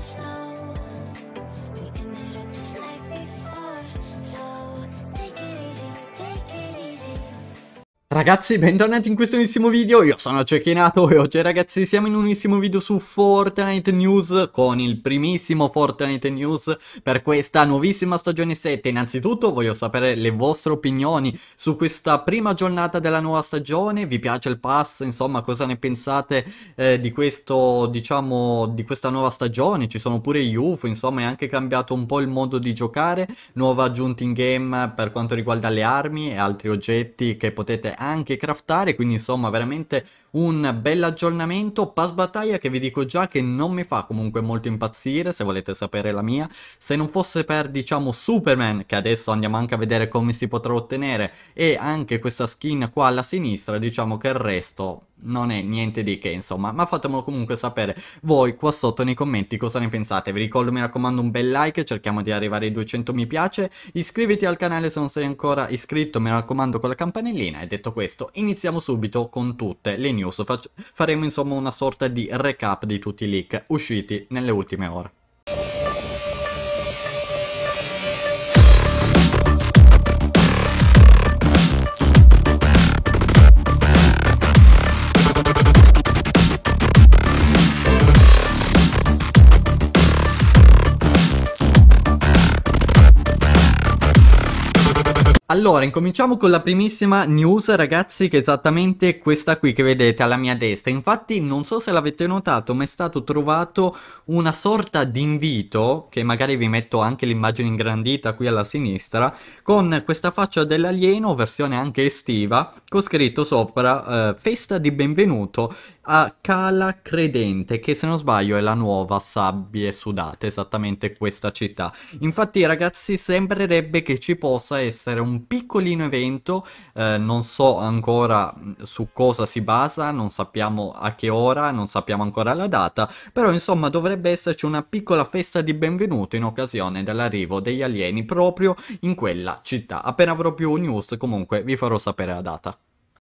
slow. Ragazzi, bentornati in questo nuovissimo video, io sono Cecchinato e oggi ragazzi siamo in un nuovissimo video su Fortnite News con il primissimo Fortnite News per questa nuovissima stagione 7. Innanzitutto voglio sapere le vostre opinioni su questa prima giornata della nuova stagione, vi piace il pass, insomma cosa ne pensate eh, di questo, diciamo, di questa nuova stagione, ci sono pure gli UFO, insomma è anche cambiato un po' il modo di giocare, nuova aggiunta in game per quanto riguarda le armi e altri oggetti che potete anche anche craftare, quindi insomma veramente un bel aggiornamento. Pass battaglia che vi dico già che non mi fa comunque molto impazzire, se volete sapere la mia. Se non fosse per, diciamo, Superman, che adesso andiamo anche a vedere come si potrà ottenere, e anche questa skin qua alla sinistra, diciamo che il resto non è niente di che, insomma, ma fatemelo comunque sapere voi qua sotto nei commenti cosa ne pensate. Vi ricordo, mi raccomando, un bel like, cerchiamo di arrivare ai 200 mi piace, iscriviti al canale se non sei ancora iscritto, mi raccomando con la campanellina e detto questo, iniziamo subito con tutte le news. Fac faremo insomma una sorta di recap di tutti i leak usciti nelle ultime ore. Allora, incominciamo con la primissima news ragazzi che è esattamente questa qui che vedete alla mia destra. Infatti non so se l'avete notato ma è stato trovato una sorta di invito, che magari vi metto anche l'immagine ingrandita qui alla sinistra, con questa faccia dell'alieno, versione anche estiva, con scritto sopra eh, festa di benvenuto a Cala Credente, che se non sbaglio è la nuova Sabbie Sudate, esattamente questa città. Infatti ragazzi sembrerebbe che ci possa essere un piccolino evento, eh, non so ancora mm, su cosa si basa, non sappiamo a che ora, non sappiamo ancora la data, però insomma dovrebbe esserci una piccola festa di benvenuto in occasione dell'arrivo degli alieni proprio in quella città. Appena avrò più news comunque vi farò sapere la data.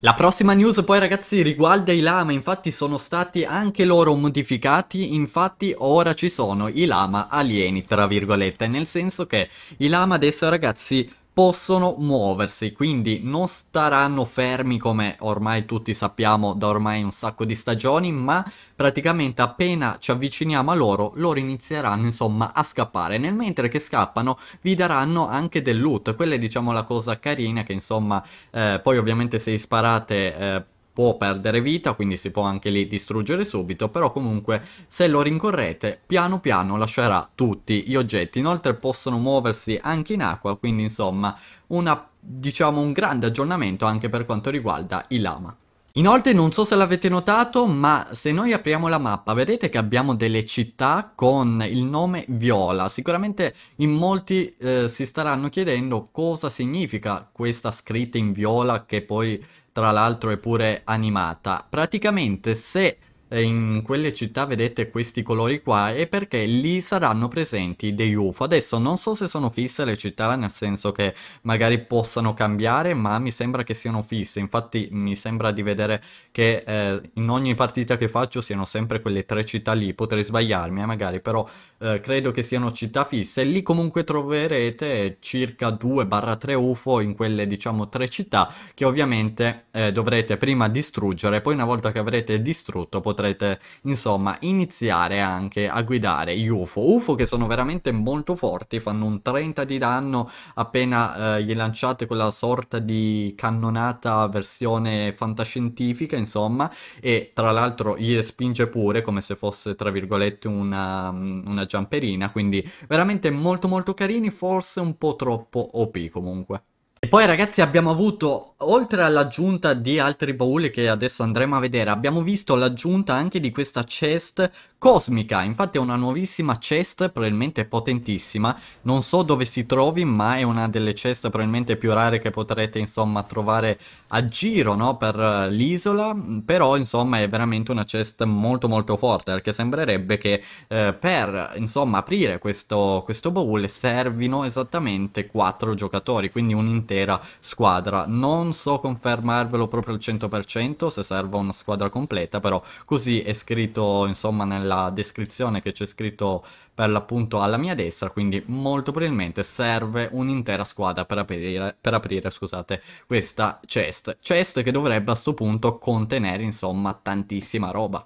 La prossima news poi ragazzi riguarda i lama, infatti sono stati anche loro modificati, infatti ora ci sono i lama alieni tra virgolette, nel senso che i lama adesso ragazzi possono muoversi, quindi non staranno fermi come ormai tutti sappiamo da ormai un sacco di stagioni, ma praticamente appena ci avviciniamo a loro, loro inizieranno insomma a scappare. Nel mentre che scappano vi daranno anche del loot, quella è diciamo la cosa carina che insomma eh, poi ovviamente se sparate... Eh, può perdere vita, quindi si può anche lì distruggere subito, però comunque se lo rincorrete piano piano lascerà tutti gli oggetti, inoltre possono muoversi anche in acqua, quindi insomma una, diciamo, un grande aggiornamento anche per quanto riguarda i lama. Inoltre non so se l'avete notato ma se noi apriamo la mappa vedete che abbiamo delle città con il nome viola sicuramente in molti eh, si staranno chiedendo cosa significa questa scritta in viola che poi tra l'altro è pure animata. Praticamente se in quelle città vedete questi colori qua è perché lì saranno presenti dei UFO. Adesso non so se sono fisse le città, nel senso che magari possano cambiare, ma mi sembra che siano fisse. Infatti mi sembra di vedere che eh, in ogni partita che faccio siano sempre quelle tre città lì, potrei sbagliarmi eh, magari, però eh, credo che siano città fisse. Lì comunque troverete circa 2-3 UFO in quelle diciamo tre città che ovviamente eh, dovrete prima distruggere, poi una volta che avrete distrutto potrete potrete insomma iniziare anche a guidare gli UFO. UFO che sono veramente molto forti, fanno un 30 di danno appena eh, gli lanciate quella sorta di cannonata versione fantascientifica insomma e tra l'altro gli respinge pure come se fosse tra virgolette una, una giamperina quindi veramente molto molto carini forse un po' troppo OP comunque poi ragazzi abbiamo avuto, oltre all'aggiunta di altri bauli che adesso andremo a vedere, abbiamo visto l'aggiunta anche di questa chest cosmica, infatti è una nuovissima chest, probabilmente potentissima, non so dove si trovi ma è una delle chest probabilmente più rare che potrete insomma trovare a giro no? per eh, l'isola, però insomma è veramente una chest molto molto forte perché sembrerebbe che eh, per insomma aprire questo, questo baule servino esattamente 4 giocatori, quindi un intero l'intera squadra. Non so confermarvelo proprio al 100% se serva una squadra completa, però così è scritto insomma nella descrizione che c'è scritto per l'appunto alla mia destra, quindi molto probabilmente serve un'intera squadra per aprire, per aprire scusate, questa chest. Chest che dovrebbe a questo punto contenere insomma tantissima roba.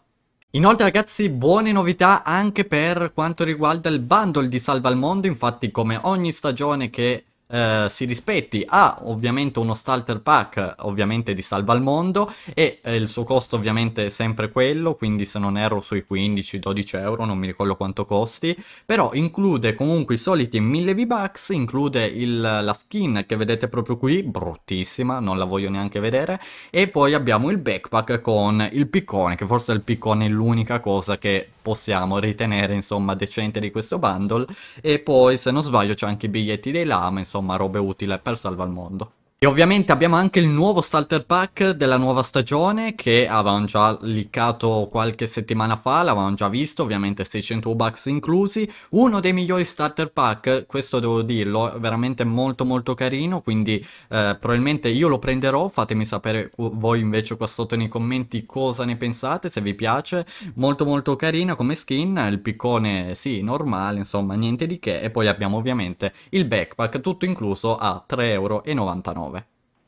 Inoltre ragazzi buone novità anche per quanto riguarda il bundle di Salva al Mondo, infatti come ogni stagione che eh, si rispetti. Ha ovviamente uno starter pack, ovviamente di salva al mondo, e eh, il suo costo ovviamente è sempre quello, quindi se non erro sui 15-12 euro, non mi ricordo quanto costi, però include comunque i soliti 1000 V-Bucks, include il, la skin che vedete proprio qui, bruttissima, non la voglio neanche vedere, e poi abbiamo il backpack con il piccone, che forse il piccone è l'unica cosa che possiamo ritenere insomma decente di questo bundle, e poi se non sbaglio c'è anche i biglietti dei lama, insomma insomma robe utili per salvare il mondo. E ovviamente abbiamo anche il nuovo starter pack della nuova stagione che avevamo già liccato qualche settimana fa, l'avevamo già visto, ovviamente 600 bucks inclusi, uno dei migliori starter pack, questo devo dirlo, veramente molto molto carino, quindi eh, probabilmente io lo prenderò, fatemi sapere voi invece qua sotto nei commenti cosa ne pensate, se vi piace, molto molto carina come skin, il piccone sì normale, insomma niente di che, e poi abbiamo ovviamente il backpack tutto incluso a 3,99€.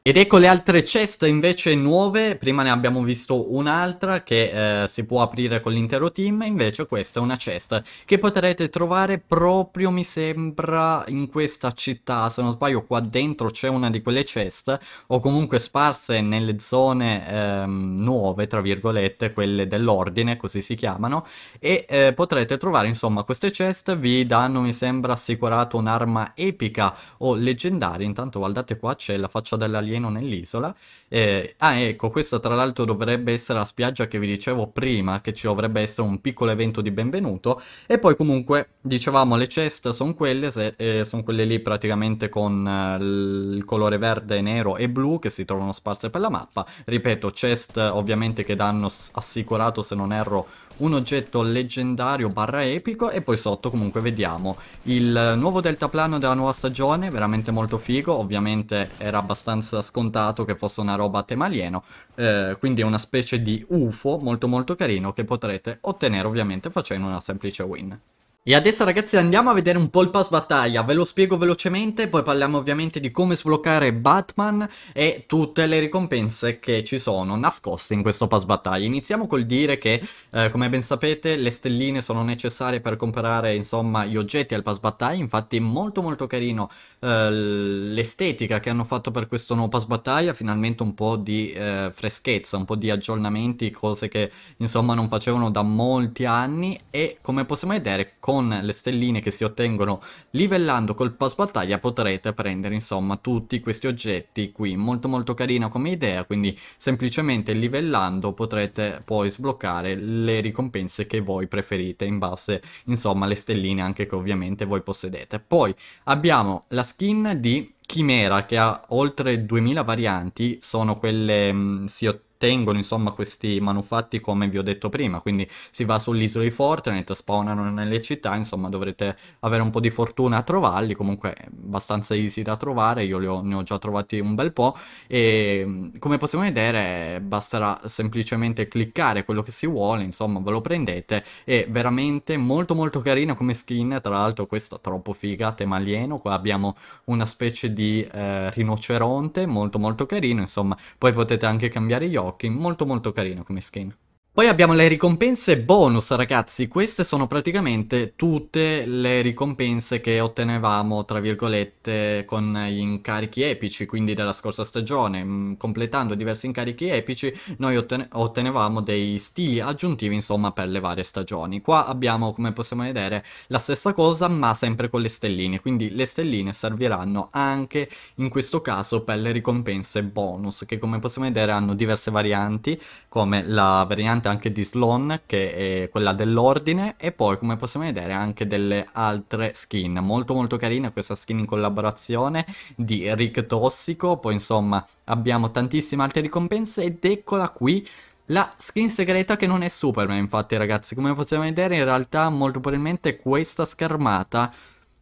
Ed ecco le altre chest invece nuove, prima ne abbiamo visto un'altra che eh, si può aprire con l'intero team, invece questa è una chest che potrete trovare proprio mi sembra in questa città, se non sbaglio qua dentro c'è una di quelle chest o comunque sparse nelle zone ehm, nuove, tra virgolette, quelle dell'ordine, così si chiamano, e eh, potrete trovare insomma queste chest, vi danno mi sembra assicurato un'arma epica o leggendaria, intanto guardate qua c'è la faccia della alieno nell'isola. Eh, ah, ecco, questa tra l'altro dovrebbe essere la spiaggia che vi dicevo prima, che ci dovrebbe essere un piccolo evento di benvenuto. E poi comunque, dicevamo, le chest sono quelle, se, eh, sono quelle lì praticamente con eh, il colore verde, nero e blu che si trovano sparse per la mappa. Ripeto, chest ovviamente che danno assicurato, se non erro, un oggetto leggendario barra epico e poi sotto comunque vediamo il nuovo deltaplano della nuova stagione, veramente molto figo, ovviamente era abbastanza scontato che fosse una roba a tema alieno, eh, quindi è una specie di UFO molto molto carino che potrete ottenere ovviamente facendo una semplice win. E adesso ragazzi andiamo a vedere un po' il pass battaglia, ve lo spiego velocemente, poi parliamo ovviamente di come sbloccare Batman e tutte le ricompense che ci sono nascoste in questo pass battaglia. Iniziamo col dire che, eh, come ben sapete, le stelline sono necessarie per comprare insomma gli oggetti al pass battaglia, infatti è molto molto carino eh, l'estetica che hanno fatto per questo nuovo pass battaglia, finalmente un po' di eh, freschezza, un po' di aggiornamenti, cose che insomma non facevano da molti anni e come possiamo vedere con le stelline che si ottengono livellando col pass battaglia potrete prendere insomma tutti questi oggetti qui molto molto carina come idea quindi semplicemente livellando potrete poi sbloccare le ricompense che voi preferite in base insomma alle stelline anche che ovviamente voi possedete poi abbiamo la skin di Chimera che ha oltre 2000 varianti sono quelle mh, si ottengono ottengono insomma questi manufatti come vi ho detto prima, quindi si va sull'isola di Fortnite, spawnano nelle città, insomma dovrete avere un po' di fortuna a trovarli, comunque abbastanza easy da trovare, io ho, ne ho già trovati un bel po' e come possiamo vedere basterà semplicemente cliccare quello che si vuole, insomma ve lo prendete, è veramente molto molto carino come skin, tra l'altro questa troppo figa, tema alieno, qua abbiamo una specie di eh, rinoceronte molto molto carino, insomma poi potete anche cambiare gli occhi Rocking, molto molto carino come skin. Poi abbiamo le ricompense bonus ragazzi, queste sono praticamente tutte le ricompense che ottenevamo tra virgolette con gli incarichi epici, quindi della scorsa stagione, mm, completando diversi incarichi epici noi ottene ottenevamo dei stili aggiuntivi insomma per le varie stagioni. Qua abbiamo come possiamo vedere la stessa cosa ma sempre con le stelline, quindi le stelline serviranno anche in questo caso per le ricompense bonus che come possiamo vedere hanno diverse varianti come la variante anche di Sloan, che è quella dell'ordine, e poi come possiamo vedere anche delle altre skin. Molto molto carina questa skin in collaborazione di Rick Tossico, poi insomma abbiamo tantissime altre ricompense ed eccola qui la skin segreta che non è Superman, infatti ragazzi, come possiamo vedere in realtà molto probabilmente questa schermata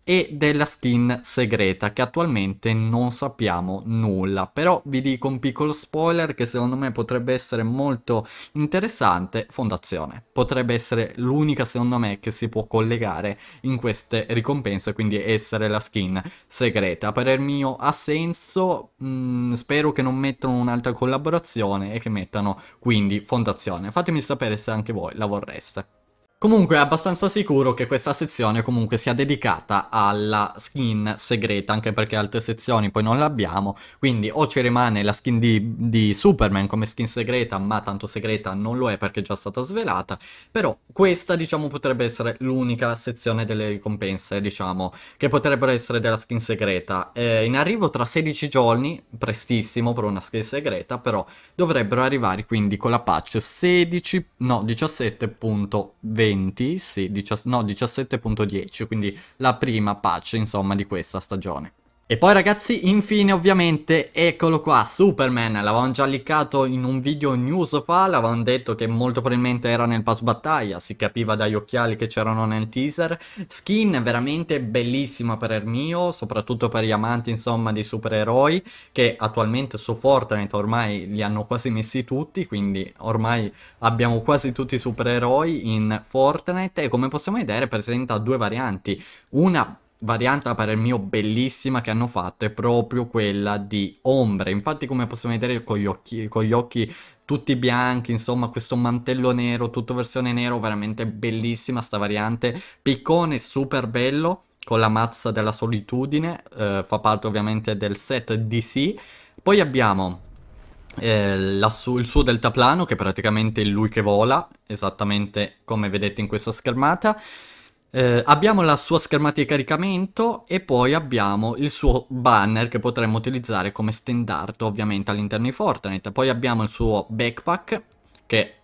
e della skin segreta che attualmente non sappiamo nulla però vi dico un piccolo spoiler che secondo me potrebbe essere molto interessante fondazione potrebbe essere l'unica secondo me che si può collegare in queste ricompense quindi essere la skin segreta per il mio ha senso mm, spero che non mettano un'altra collaborazione e che mettano quindi fondazione fatemi sapere se anche voi la vorreste Comunque è abbastanza sicuro che questa sezione comunque sia dedicata alla skin segreta, anche perché altre sezioni poi non l'abbiamo, quindi o ci rimane la skin di, di, Superman come skin segreta, ma tanto segreta non lo è perché è già stata svelata, però questa diciamo potrebbe essere l'unica sezione delle ricompense, diciamo, che potrebbero essere della skin segreta. Eh, in arrivo tra 16 giorni, prestissimo per una skin segreta, però dovrebbero arrivare quindi con la patch 16, no, 17.20 20, sì, 18, no 17.10, quindi la prima patch insomma di questa stagione. E poi ragazzi, infine ovviamente, eccolo qua, Superman, l'avevamo già liccato in un video news fa, l'avevamo detto che molto probabilmente era nel pass battaglia, si capiva dagli occhiali che c'erano nel teaser, skin veramente bellissima per Ermio, soprattutto per gli amanti insomma di supereroi, che attualmente su Fortnite ormai li hanno quasi messi tutti, quindi ormai abbiamo quasi tutti i supereroi in Fortnite e come possiamo vedere presenta due varianti, una variante a parer mio bellissima che hanno fatto è proprio quella di ombre. Infatti come possiamo vedere con gli occhi, con gli occhi tutti bianchi, insomma questo mantello nero, tutto versione nero, veramente bellissima sta variante. Piccone super bello con la mazza della solitudine, eh, fa parte ovviamente del set DC. Poi abbiamo eh, su, il suo deltaplano che è praticamente lui che vola, esattamente come vedete in questa schermata. Eh, abbiamo la sua schermata di caricamento e poi abbiamo il suo banner che potremmo utilizzare come standard ovviamente all'interno di Fortnite. Poi abbiamo il suo backpack che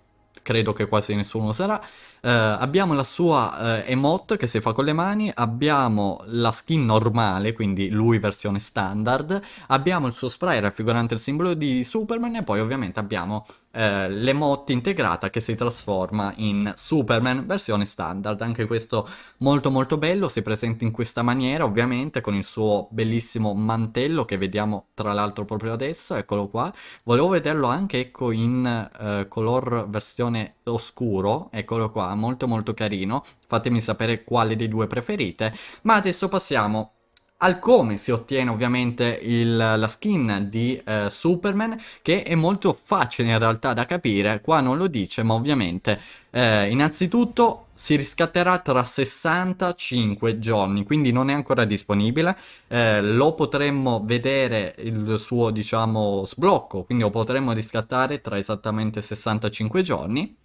credo che quasi nessuno userà eh, abbiamo la sua eh, emote che si fa con le mani, abbiamo la skin normale, quindi lui versione standard, abbiamo il suo spray raffigurante il simbolo di Superman e poi ovviamente abbiamo eh, l'emote integrata che si trasforma in Superman versione standard. Anche questo molto molto bello, si presenta in questa maniera ovviamente con il suo bellissimo mantello che vediamo tra l'altro proprio adesso, eccolo qua. Volevo vederlo anche ecco in eh, color versione oscuro, eccolo qua molto molto carino, fatemi sapere quale dei due preferite, ma adesso passiamo al come si ottiene ovviamente il, la skin di eh, Superman che è molto facile in realtà da capire, qua non lo dice ma ovviamente eh, innanzitutto si riscatterà tra 65 giorni quindi non è ancora disponibile, eh, lo potremmo vedere il suo diciamo sblocco quindi lo potremmo riscattare tra esattamente 65 giorni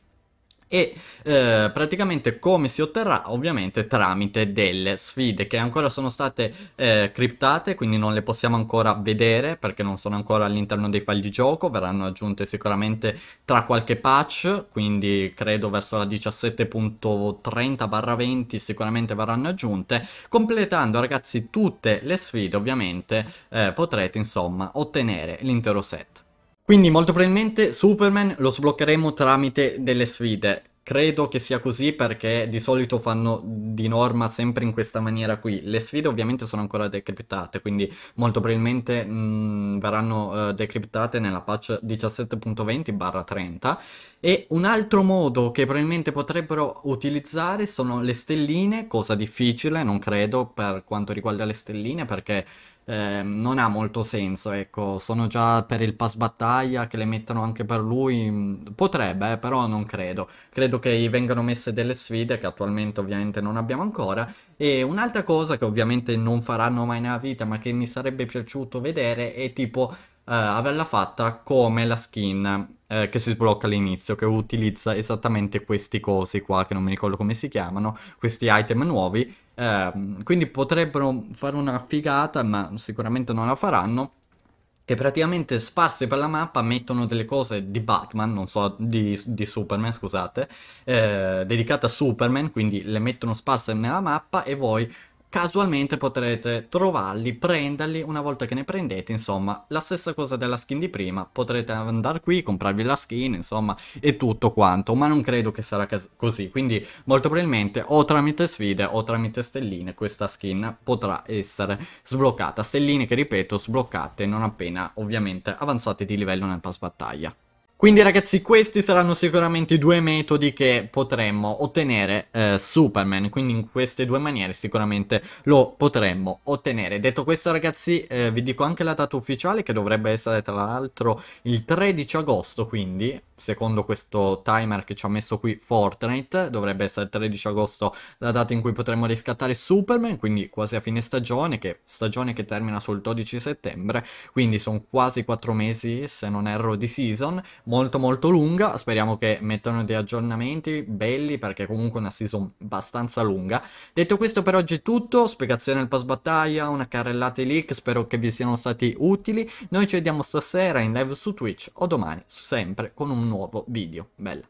e eh, praticamente come si otterrà ovviamente tramite delle sfide che ancora sono state eh, criptate quindi non le possiamo ancora vedere perché non sono ancora all'interno dei file di gioco verranno aggiunte sicuramente tra qualche patch quindi credo verso la 17.30-20 sicuramente verranno aggiunte completando ragazzi tutte le sfide ovviamente eh, potrete insomma ottenere l'intero set quindi molto probabilmente Superman lo sbloccheremo tramite delle sfide. Credo che sia così perché di solito fanno di norma sempre in questa maniera qui. Le sfide ovviamente sono ancora decriptate, quindi molto probabilmente mh, mm, verranno uh, decriptate nella patch 17.20/30 e un altro modo che probabilmente potrebbero utilizzare sono le stelline, cosa difficile, non credo per quanto riguarda le stelline perché eh, non ha molto senso, ecco, sono già per il pass battaglia che le mettono anche per lui, mm, potrebbe, eh, però non credo. Credo che gli vengano messe delle sfide che attualmente ovviamente non abbiamo ancora e un'altra cosa che ovviamente non faranno mai nella vita, ma che mi sarebbe piaciuto vedere è tipo Uh, averla fatta come la skin uh, che si sblocca all'inizio, che utilizza esattamente questi cosi qua, che non mi ricordo come si chiamano, questi item nuovi, eh, quindi potrebbero fare una figata, ma sicuramente non la faranno. Che praticamente sparse per la mappa mettono delle cose di Batman, non so, di, di Superman, scusate, eh, dedicate a Superman, quindi le mettono sparse nella mappa e voi casualmente potrete trovarli, prenderli, una volta che ne prendete, insomma, la stessa cosa della skin di prima, potrete andare qui, comprarvi la skin, insomma, e tutto quanto, ma non credo che sarà così, quindi molto probabilmente o tramite sfide o tramite stelline questa skin potrà essere sbloccata, stelline che ripeto sbloccate non appena ovviamente avanzate di livello nel pass battaglia. Quindi ragazzi questi saranno sicuramente i due metodi che potremmo ottenere eh, Superman, quindi in queste due maniere sicuramente lo potremmo ottenere. Detto questo ragazzi eh, vi dico anche la data ufficiale che dovrebbe essere tra l'altro il 13 agosto, quindi secondo questo timer che ci ha messo qui Fortnite, dovrebbe essere il 13 agosto la data in cui potremmo riscattare Superman, quindi quasi a fine stagione, che stagione che termina sul 12 settembre, quindi sono quasi 4 mesi se non erro di season molto molto lunga, speriamo che mettano dei aggiornamenti belli perché comunque è una season abbastanza lunga. Detto questo per oggi è tutto, spiegazione al pass battaglia, una carrellata di leak, spero che vi siano stati utili. Noi ci vediamo stasera in live su Twitch o domani sempre con un nuovo video. Bella!